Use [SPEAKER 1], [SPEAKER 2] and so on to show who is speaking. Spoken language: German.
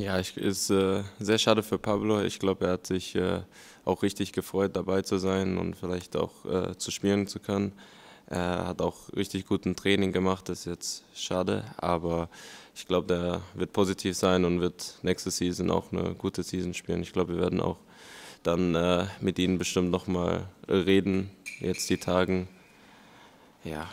[SPEAKER 1] Ja, ich, ist äh, sehr schade für Pablo. Ich glaube, er hat sich äh, auch richtig gefreut, dabei zu sein und vielleicht auch äh, zu spielen zu können. Er hat auch richtig guten Training gemacht, das ist jetzt schade, aber ich glaube, der wird positiv sein und wird nächste Season auch eine gute Season spielen. Ich glaube, wir werden auch dann äh, mit ihnen bestimmt nochmal reden, jetzt die Tagen. Ja.